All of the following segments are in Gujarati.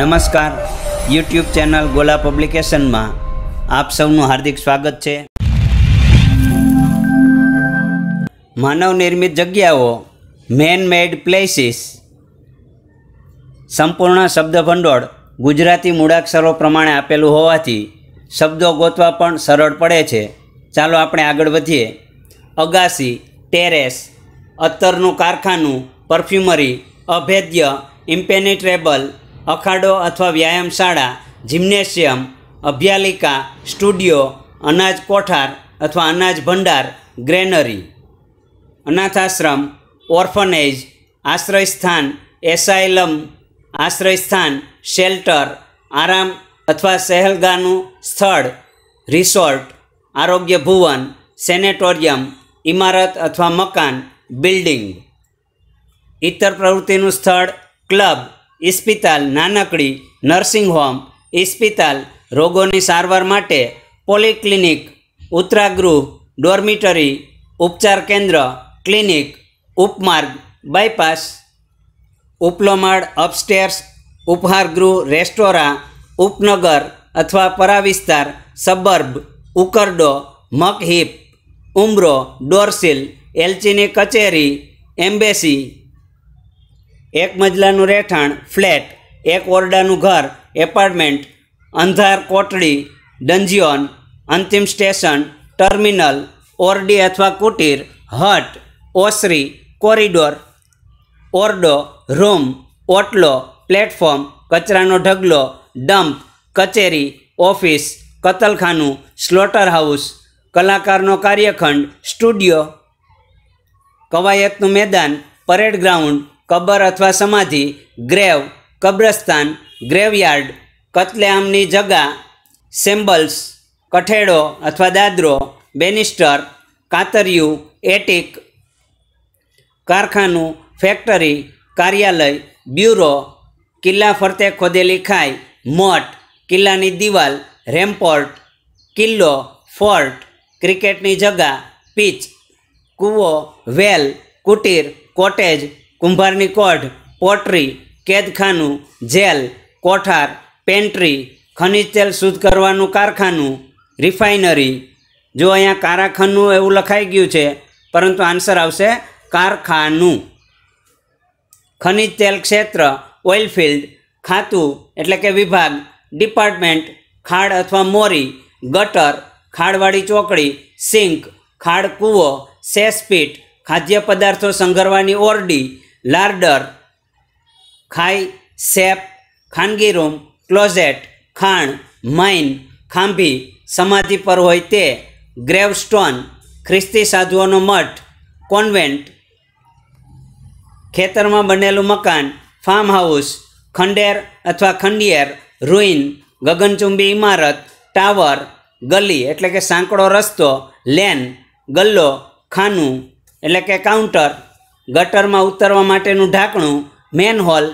નમસ્કાર યુટ્યુબ ચેનલ ગોલા પબ્લિકેશનમાં આપ સૌનું હાર્દિક સ્વાગત છે માનવ નિર્મિત જગ્યાઓ મેન મેડ પ્લેસીસ સંપૂર્ણ શબ્દ ભંડોળ ગુજરાતી મૂળાક્ષરો પ્રમાણે આપેલું હોવાથી શબ્દો ગોતવા પણ સરળ પડે છે ચાલો આપણે આગળ વધીએ અગાસી ટેરેસ અત્તરનું કારખાનું પરફ્યુમરી અભેદ્ય ઇમ્પેનિટ્રેબલ અખાડો અથવા વ્યાયામશાળા જિમ્નેશિયમ અભ્યાલિકા સ્ટુડિયો અનાજ કોઠાર અથવા અનાજ ભંડાર ગ્રેનરી અનાથાશ્રમ ઓર્ફનેજ આશ્રયસ્થાન એસાયલમ આશ્રયસ્થાન શેલ્ટર આરામ અથવા સહેલગાનું સ્થળ રિસોર્ટ આરોગ્ય ભુવન સેનેટોરિયમ ઇમારત અથવા મકાન બિલ્ડિંગ ઇતર પ્રવૃત્તિનું સ્થળ ક્લબ ઇસ્પિતાલ નાનકડી નર્સિંગ હોમ ઇસ્પિતાલ રોગોની સારવાર માટે પોલિક્લિનિક ઉત્તરાગૃહ ડોર્મિટરી ઉપચાર કેન્દ્ર ક્લિનિક ઉપમાર્ગ બાયપાસ ઉપલોમાળ અપસ્ટેર્સ ઉપહારગૃહ રેસ્ટોરાં ઉપનગર અથવા પરાવિસ્તાર સબર્બ ઉકરડો મકહિપ ઉમરો ડોરસિલ એલચીની કચેરી એમ્બેસી એક મજલાનું રહેઠાણ ફ્લેટ એક ઓરડાનું ઘર એપાર્ટમેન્ટ અંધાર કોટડી ડંજિયોન અંતિમ સ્ટેશન ટર્મિનલ ઓરડી અથવા કુટીર હટ ઓસરી કોરિડોર ઓરડો રૂમ ઓટલો પ્લેટફોર્મ કચરાનો ઢગલો ડમ્પ કચેરી ઓફિસ કતલખાનું સ્લોટર હાઉસ કલાકારનો કાર્યખંડ સ્ટુડિયો કવાયતનું મેદાન પરેડ ગ્રાઉન્ડ કબર અથવા સમાધિ ગ્રેવ કબ્રસ્તાન ગ્રેવયાર્ડ કતલેઆમની જગા સેમ્બલ્સ કઠેડો અથવા દાદરો બેનિસ્ટર કાતરિયું એટિક કારખાનું ફેક્ટરી કાર્યાલય બ્યુરો કિલ્લા ફરતે ખોદેલી ખાઈ મઠ કિલ્લાની દિવાલ રેમ્પોર્ટ કિલ્લો ફોર્ટ ક્રિકેટની જગા પીચ કૂવો વેલ કુટીર કોટેજ કુંભારની કોઢ પોટરી કેદખાનું જેલ કોઠાર પેન્ટ્રી ખનિજ તેલ શુદ્ધ કરવાનું કારખાનું રિફાઇનરી જો અહીંયા કારખાનું એવું લખાઈ ગયું છે પરંતુ આન્સર આવશે કારખાનું ખનિજ તેલ ક્ષેત્ર ઓઇલ ફિલ્ડ ખાતું એટલે કે વિભાગ ડિપાર્ટમેન્ટ ખાડ અથવા મોરી ગટર ખાડવાળી ચોકડી સિંક ખાડ કૂવો સેસપીટ ખાદ્ય પદાર્થો સંઘરવાની ઓરડી લાર્ડર ખાઈ સેપ ખાનગી રૂમ ક્લોઝેટ ખાણ માઇન ખાંભી સમાધિ પર હોય તે ગ્રેવસ્ટોન ખ્રિસ્તી સાધુઓનો મઠ કોન્વેન્ટ ખેતરમાં બનેલું મકાન ફાર્મ હાઉસ ખંડેર અથવા ખંડિયેર રૂઇન ગગનચુંબી ઇમારત ટાવર ગલી એટલે કે સાંકડો રસ્તો લેન ગલ્લો ખાનું એટલે કે કાઉન્ટર ગટરમાં ઉતરવા માટેનું ઢાંકણું મેન હોલ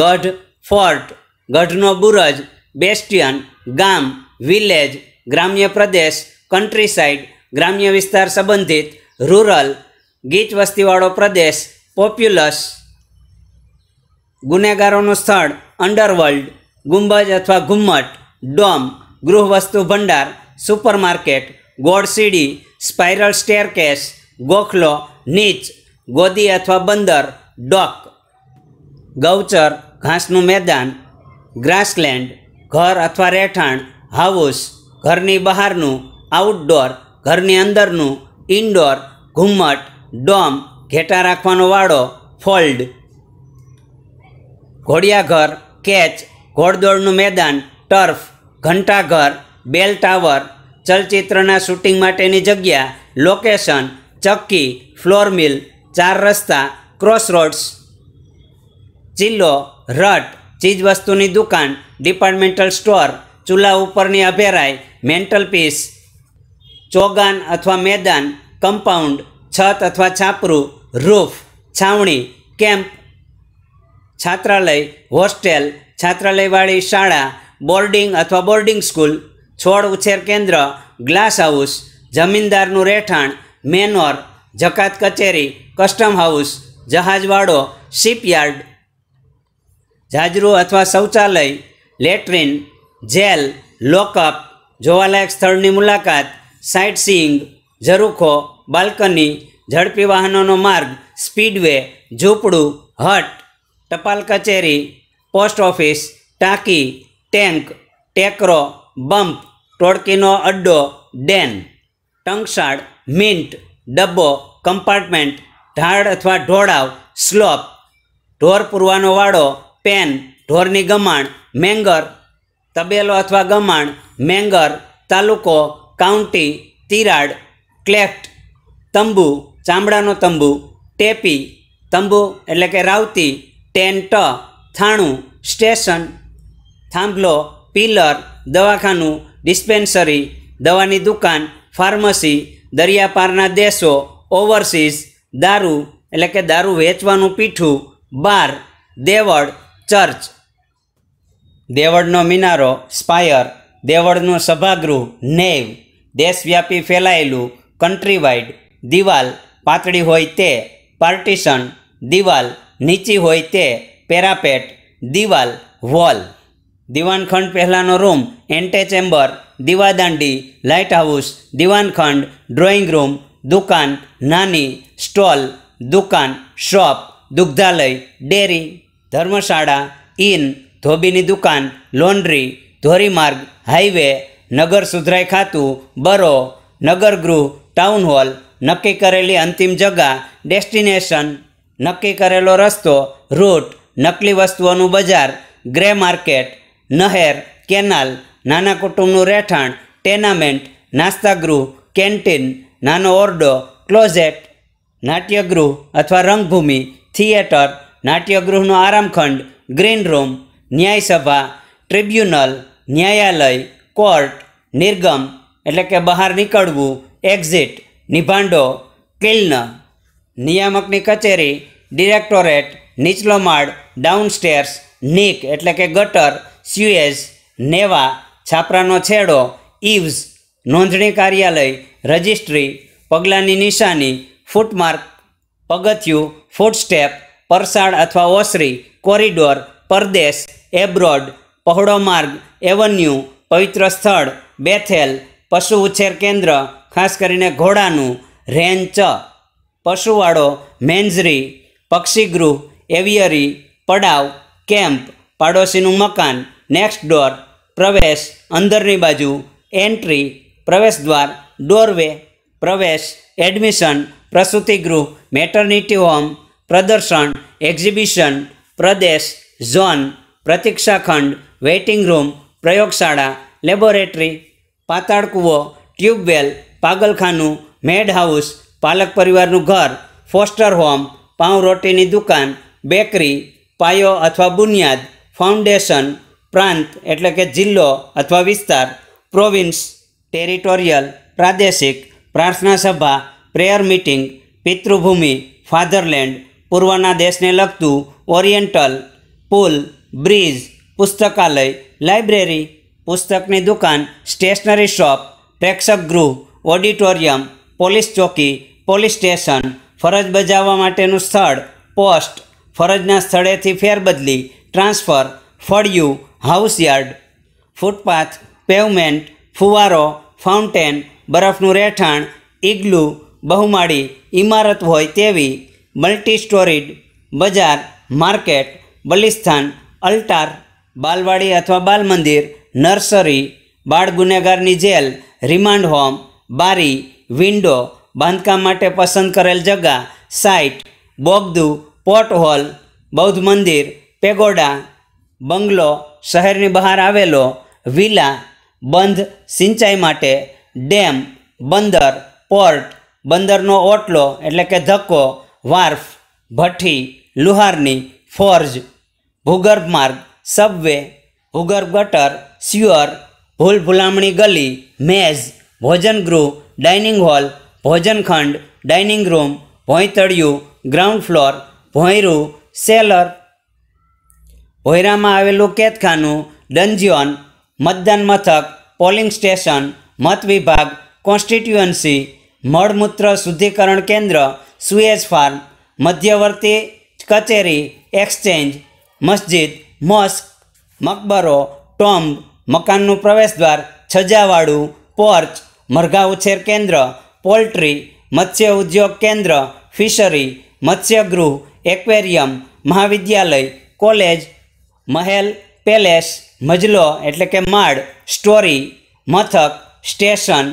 ગઢ ફોર્ટ ગઢનો બુરજ બેસ્ટિયન ગામ વિલેજ ગ્રામ્ય પ્રદેશ કન્ટ્રી સાઇડ ગ્રામ્ય વિસ્તાર સંબંધિત રૂરલ ગીચ વસ્તીવાળો પ્રદેશ પોપ્યુલસ ગુનેગારોનું સ્થળ અંડરવર્લ્ડ ગુંબજ અથવા ઘુમ્મટ ડોમ ગૃહવસ્તુ ભંડાર સુપરમાર્કેટ ગોળસીડી સ્પાઇરલ સ્ટેરકેસ ગોખલો નીચ ગોદી અથવા બંદર ડોક ગૌચર ઘાસનું મેદાન ગ્રાસલેન્ડ ઘર અથવા રહેઠાણ હાઉસ ઘરની બહારનું આઉટડોર ઘરની અંદરનું ઇન્ડોર ઘુમ્મટ ડોમ ઘેટા રાખવાનો વાડો ફોલ્ડ ઘોડિયાઘર કેચ ઘોડદોડનું મેદાન ટર્ફ ઘંટાઘર બેલ ટાવર ચલચિત્રના શૂટિંગ માટેની જગ્યા લોકેશન ચક્કી ફ્લોર મિલ ચાર રસ્તા ક્રોસ રોડ્સ જિલ્લો રટ ચીજવસ્તુની દુકાન ડિપાર્ટમેન્ટલ સ્ટોર ચૂલા ઉપરની અભેરાઈ મેન્ટલ પીસ ચોગાન અથવા મેદાન કમ્પાઉન્ડ છત અથવા છાપરું રૂફ છાવણી કેમ્પ છાત્રાલય હોસ્ટેલ છાત્રાલયવાળી શાળા બોર્ડિંગ અથવા બોર્ડિંગ સ્કૂલ છોડ ઉછેર કેન્દ્ર ગ્લાસ હાઉસ જમીનદારનું રહેઠાણ મેનોર જકાત કચેરી કસ્ટમ હાઉસ જહાજવાડો શિપયાર્ડ જાજરૂ અથવા શૌચાલય લેટ્રિન જેલ લોકઅપ જોવાલાયક સ્થળની મુલાકાત સાઇટ સીઇંગ ઝરૂખો બાલ્કની ઝડપી વાહનોનો માર્ગ સ્પીડવે ઝૂંપડું હટ ટપાલ કચેરી પોસ્ટ ઓફિસ ટાંકી ટેન્ક ટેકરો બમ્પ ટોળકીનો અડ્ડો ડેન ટંકશાળ મિન્ટ ડબ્બો કમ્પાર્ટમેન્ટ ઢાળ અથવા ઢોળાવ સ્લોપ ઢોર પૂરવાનો વાળો પેન ઢોરની ગમાણ મેંગર તબેલો અથવા ગમાણ મેંગર તાલુકો કાઉન્ટી તિરાડ ક્લેફ્ટ તંબુ ચામડાનો તંબુ ટેપી તંબુ એટલે કે રાવતી ટેન્ટ થાણું સ્ટેશન થાંભલો પિલર દવાખાનું ડિસ્પેન્સરી દવાની દુકાન ફાર્મસી દરિયાપારના દેશો ઓવરસીઝ દારૂ એટલે કે દારૂ વેચવાનું પીઠું બાર દેવળ ચર્ચ દેવળનો મિનારો સ્પાયર દેવળનું સભાગૃહ નેવ દેશવ્યાપી ફેલાયેલું કન્ટ્રી દિવાલ પાતળી હોય તે પાર્ટીશન દિવાલ નીચી હોય તે પેરાપેટ દિવાલ વોલ દિવાનખંડ પહેલાંનો રૂમ એન્ટે ચેમ્બર દીવાદાંડી લાઇટ હાઉસ દીવાનખંડ ડ્રોઈંગ રૂમ દુકાન નાની સ્ટોલ દુકાન શોપ દુગ્ધાલય ડેરી ધર્મશાળા ઇન ધોબીની દુકાન લોન્ડ્રી ધોરીમાર્ગ હાઈવે નગર સુધરાઈ ખાતું બરો નગરગૃહ ટાઉન હોલ નક્કી કરેલી અંતિમ જગા ડેસ્ટિનેશન નક્કી કરેલો રસ્તો રૂટ નકલી વસ્તુઓનું બજાર ગ્રે માર્કેટ નહેર કેનાલ નાના કુટુંબનું રહેઠાણ ટેનામેન્ટ નાસ્તાગૃહ કેન્ટીન નાનો ઓરડો ક્લોઝેટ નાટ્યગૃહ અથવા રંગભૂમિ થિયેટર નાટ્યગૃહનું આરામખંડ ગ્રીન રૂમ ન્યાયસભા ટ્રિબ્યુનલ ન્યાયાલય કોર્ટ નિર્ગમ એટલે કે બહાર નીકળવું એક્ઝિટ નિભાંડો કિલ્ન નિયામકની કચેરી ડિરેક્ટોરેટ નીચલો માળ ડાઉનસ્ટેર્સ નીક એટલે કે ગટર સ્યુએઝ નેવા છાપરાનો છેડો ઇવ્સ નોંધણી કાર્યાલય રજિસ્ટ્રી પગલાંની નિશાની ફૂટમાર્ક પગથિયું ફૂટસ્ટેપ પરસાડ અથવા ઓસરી કોરિડોર પરદેશ એબ્રોડ પહોળો માર્ગ એવન્યુ પવિત્ર સ્થળ બેથેલ પશુ ઉછેર કેન્દ્ર ખાસ કરીને ઘોડાનું રેન્ચ પશુવાળો મેન્ઝરી પક્ષીગૃહ એવિયરી પડાવ કેમ્પ પાડોશીનું મકાન નેક્સ્ટ ડોર પ્રવેશ અંદરની બાજુ એન્ટ્રી પ્રવેશ દ્વાર ડોરવે પ્રવેશ એડમિશન પ્રસૂતિ ગૃહ મેટર્નિટી હોમ પ્રદર્શન એક્ઝિબિશન પ્રદેશ ઝોન પ્રતીક્ષાખંડ વેઇટિંગ રૂમ પ્રયોગશાળા લેબોરેટરી પાતાળકૂવો ટ્યુબવેલ પાગલખાનું મેડ હાઉસ પાલક પરિવારનું ઘર ફોસ્ટર હોમ પાઉંરોટીની દુકાન બેકરી પાયો અથવા બુનિયાદ ફાઉન્ડેશન પ્રાંત એટલે કે જિલ્લો અથવા વિસ્તાર પ્રોવિન્સ ટેરિટોરિયલ પ્રાદેશિક પ્રાર્થના સભા પ્રેયર મિટિંગ પિતૃભૂમિ ફાધરલેન્ડ પૂર્વના દેશને લગતું ઓરિએન્ટલ પુલ બ્રિજ પુસ્તકાલય લાઇબ્રેરી પુસ્તકની દુકાન સ્ટેશનરી શોપ પ્રેક્ષક ગૃહ ઓડિટોરિયમ પોલીસ ચોકી પોલીસ સ્ટેશન ફરજ બજાવવા માટેનું સ્થળ પોસ્ટ ફરજના સ્થળેથી ફેરબદલી ટ્રાન્સફર ફળિયું હાઉસયાર્ડ ફૂટપાથ પેવમેન્ટ ફુવારો ફાઉન્ટેન બરફનું રહેઠાણ ઇગ્લુ બહુમાળી ઇમારત હોય તેવી મલ્ટી સ્ટોરીડ બજાર માર્કેટ બલિસ્તાન અલ્ટાર બાલવાડી અથવા બાલ મંદિર નર્સરી બાળ ગુનેગારની જેલ રિમાન્ડ હોમ બારી વિન્ડો બાંધકામ માટે પસંદ કરેલ જગા સાઇટ બોગદુ પોર્ટ હોલ બૌદ્ધ મંદિર પેગોડા બંગલો શહેરની બહાર આવેલો વિલા બંધ સિંચાઈ માટે ડેમ બંદર પોર્ટ બંદરનો ઓટલો એટલે કે ધક્કો વાર્ફ ભઠ્ઠી લુહારની ફોર્જ ભૂગર્ભ માર્ગ સબવે ભૂગર્ભ ગટર સ્યુઅર ભૂલ ભૂલામણી ગલી મેઝ ભોજનગૃહ ડાઇનિંગ હોલ ભોજનખંડ ડાઇનિંગ રૂમ ભોંયતળિયું ગ્રાઉન્ડ ફ્લોર ભોંયરું સેલર ભોયરામાં આવેલું કેદખાનું ડંજિયોન મતદાન મથક પોલિંગ સ્ટેશન મત વિભાગ કોન્સ્ટિટ્યુઅન્સી મળમૂત્ર શુદ્ધિકરણ કેન્દ્ર સુએજ ફાર્મ મધ્યવર્તી કચેરી એક્સચેન્જ મસ્જિદ મોસ્ક મકબરો ટોમ્બ મકાનનું પ્રવેશદ્વાર છજાવાડું પોર્ચ મરઘા ઉછેર કેન્દ્ર પોલ્ટ્રી મત્સ્ય ઉદ્યોગ કેન્દ્ર ફિશરી મત્સ્યગૃહ એક્વેરિયમ મહાવિદ્યાલય કોલેજ મહેલ પેલેસ મજલો એટલે કે માળ સ્ટોરી મથક સ્ટેશન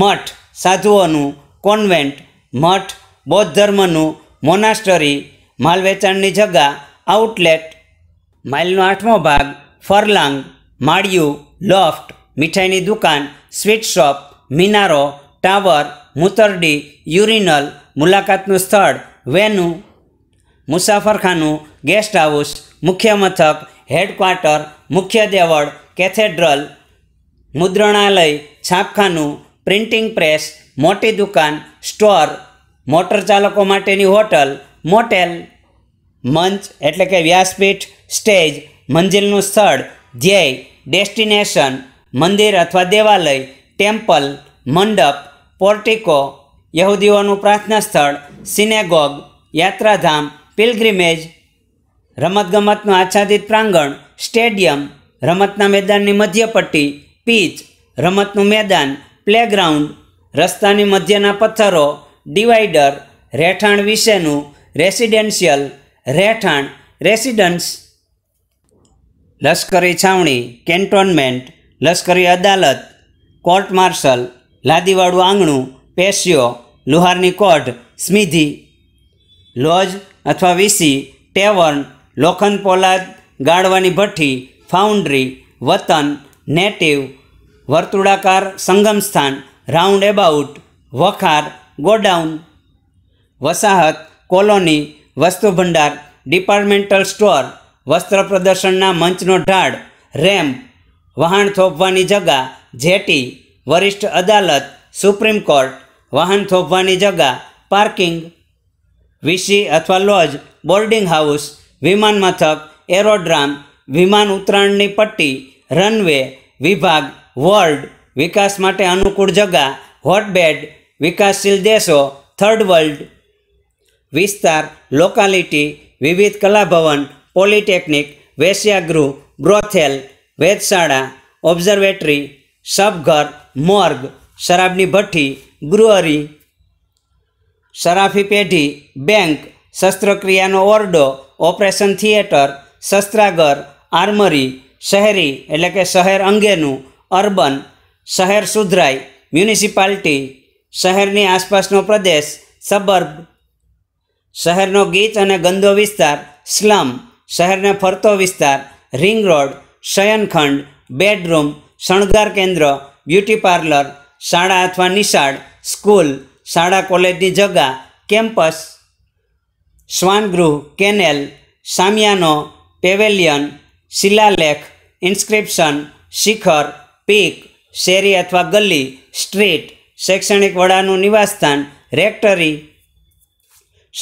મઠ સાધુઓનું કોન્વેન્ટ મઠ બૌદ્ધ ધર્મનું મોનાસ્ટરી માલ વેચાણની જગા આઉટલેટ માઇલનો આઠમો ભાગ ફરલાંગ માળિયું લોફ્ટ મીઠાઈની દુકાન સ્વીટ શોપ મિનારો ટાવર મૂતરડી યુરિનલ મુલાકાતનું સ્થળ વેન્યુ મુસાફરખાનું ગેસ્ટ હાઉસ મુખ્ય મથક હેડક્વાર્ટર મુખ્ય દેવળ કેથેડ્રલ મુદ્રણાલય છાપખાનું પ્રિન્ટિંગ પ્રેસ મોટી દુકાન સ્ટોર મોટર ચાલકો માટેની હોટલ મોટેલ મંચ એટલે કે વ્યાસપીઠ સ્ટેજ મંજિલનું સ્થળ ધ્યેય ડેસ્ટિનેશન મંદિર અથવા દેવાલય ટેમ્પલ મંડપ પોર્ટિકો યહૂદીઓનું પ્રાર્થના સ્થળ સિનેગોગ યાત્રાધામ પિલગ્રીમેજ રમતગમતનું આચ્છાદિત પ્રાંગણ સ્ટેડિયમ રમતના મેદાનની મધ્યપટ્ટી પીચ રમતનું મેદાન પ્લેગ્રાઉન્ડ રસ્તાની મધ્યના પથ્થરો ડિવાઈડર રહેઠાણ વિશેનું રેસિડેન્શિયલ રહેઠાણ રેસિડન્સ લશ્કરી છાવણી કેન્ટોનમેન્ટ લશ્કરી અદાલત કોર્ટ માર્શલ લાદીવાળું આંગણું પેશિયો લુહારની કોઢ સ્મિધિ લોજ અથવા વીસી ટેવર્ન લોખંડ પોલાદ ગાળવાની ભઠ્ઠી ફાઉન્ડ્રી વતન નેટિવ વર્તુળાકાર સંગમ સ્થાન રાઉન્ડ એબાઉટ વખાર ગોડાઉન વસાહત કોલોની વસ્તુ ભંડાર ડિપાર્ટમેન્ટલ સ્ટોર વસ્ત્ર પ્રદર્શનના મંચનો ઢાળ રેમ વાહન થોપવાની જગા જેટી વરિષ્ઠ અદાલત સુપ્રીમ કોર્ટ વાહન થોપવાની જગા પાર્કિંગ વીસી અથવા લોજ બોર્ડિંગ હાઉસ વિમાન મથક એરોડ્રામ વિમાન ઉતરાણની પટ્ટી રનવે વિભાગ વર્લ્ડ વિકાસ માટે અનુકૂળ જગા હોટબેડ વિકાસશીલ દેશો થર્ડ વર્લ્ડ વિસ્તાર લોકાલિટી વિવિધ કલાભવન પોલિટેકનિક વેશ્યાગૃહ બ્રોથેલ વેધશાળા ઓબ્ઝર્વેટરી સબઘર મોર્ગ શરાબની ભઠ્ઠી બ્રુઅરી શરાફી પેઢી બેંક શસ્ત્રક્રિયાનો ઓરડો ઓપરેશન થિયેટર શસ્ત્રાગર આર્મરી શહેરી એટલે કે શહેર અંગેનું અર્બન શહેર સુધરાઈ મ્યુનિસિપાલિટી શહેરની આસપાસનો પ્રદેશ સબર્બ શહેરનો ગીચ અને ગંદો વિસ્તાર સ્લમ શહેરને ફરતો વિસ્તાર રિંગ રોડ શયનખંડ બેડરૂમ શણગાર કેન્દ્ર બ્યુટી પાર્લર શાળા અથવા નિશાળ સ્કૂલ શાળા કોલેજની જગા કેમ્પસ શ્વાનગૃહ કેનેલ સામિયાનો પેવેલિયન શિલાલેખ ઇન્સ્ક્રિપ્શન શિખર પીક શેરી અથવા ગલ્લી સ્ટ્રીટ શૈક્ષણિક વડાનું નિવાસસ્થાન રેક્ટરી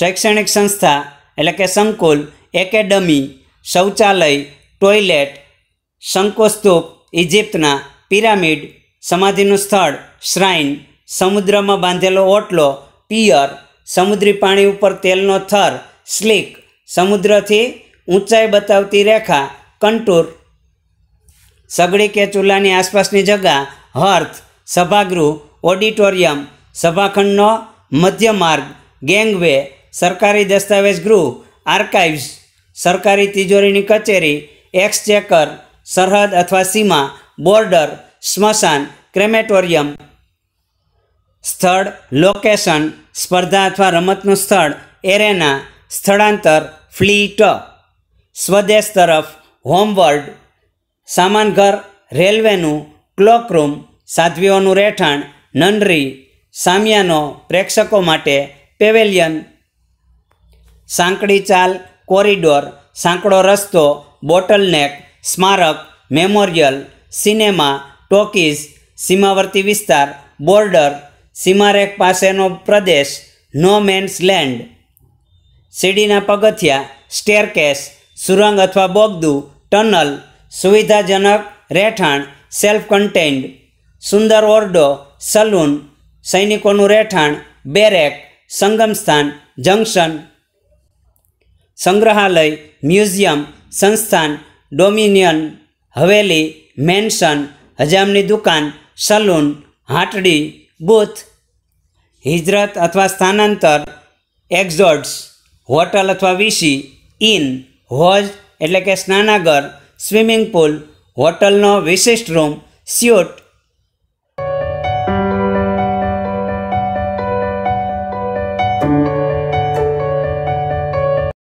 શૈક્ષણિક સંસ્થા એટલે કે સંકુલ એકેડમી શૌચાલય ટોયલેટ શંકોસ્તૂપ ઇજિપ્તના પિરામિડ સમાધિનું સ્થળ શ્રાઇન સમુદ્રમાં બાંધેલો ઓટલો પિયર સમુદ્રી પાણી ઉપર તેલનો થર સ્લીક સમુદ્રથી ઊંચાઈ બતાવતી રેખા કંટૂર સગડી કે ચૂલાની આસપાસની જગ્યા હર્થ સભાગૃહ ઓડિટોરિયમ સભાખંડનો મધ્ય માર્ગ ગેંગવે સરકારી દસ્તાવેજ ગૃહ આર્કાઇવ્સ સરકારી તિજોરીની કચેરી એક્સચેકર સરહદ અથવા સીમા બોર્ડર સ્મશાન ક્રેમેટોરિયમ સ્થળ લોકેશન સ્પર્ધા અથવા રમતનું સ્થળ એરેના સ્થળાંતર ફ્લીટ સ્વદેશ તરફ હોમવર્ડ સામાનઘર રેલવેનું ક્લોકરૂમ સાધ્વીઓનું રહેઠાણ નનરી સામિયાનો પ્રેક્ષકો માટે પેવેલિયન સાંકડી ચાલ કોરિડોર સાંકડો રસ્તો બોટલનેક સ્મારક મેમોરિયલ સિનેમા ટોકીઝ સીમાવર્તી વિસ્તાર બોર્ડર સીમારેખ પાસેનો પ્રદેશ નો મેન્સ લેન્ડ સીડીના પગથિયા સ્ટેરકેસ સુરંગ અથવા બોગદું ટનલ સુવિધાજનક રહેઠાણ સેલ્ફ કન્ટેન્ડ સુંદર ઓરડો સલૂન સૈનિકોનું રહેઠાણ બેરેક સંગમ સ્થાન જંકશન સંગ્રહાલય મ્યુઝિયમ સંસ્થાન ડોમિનિયન હવેલી મેન્શન હજામની દુકાન સલૂન હાટડી બુથ હિજરત અથવા સ્થાનાંતર એક્ઝોટ્સ હોટલ અથવા વીસી ઇન હોજ એટલે કે સ્નાનાગર સ્વિમિંગ પુલ હોટલનો વિશિષ્ટ રૂમ સ્યુટ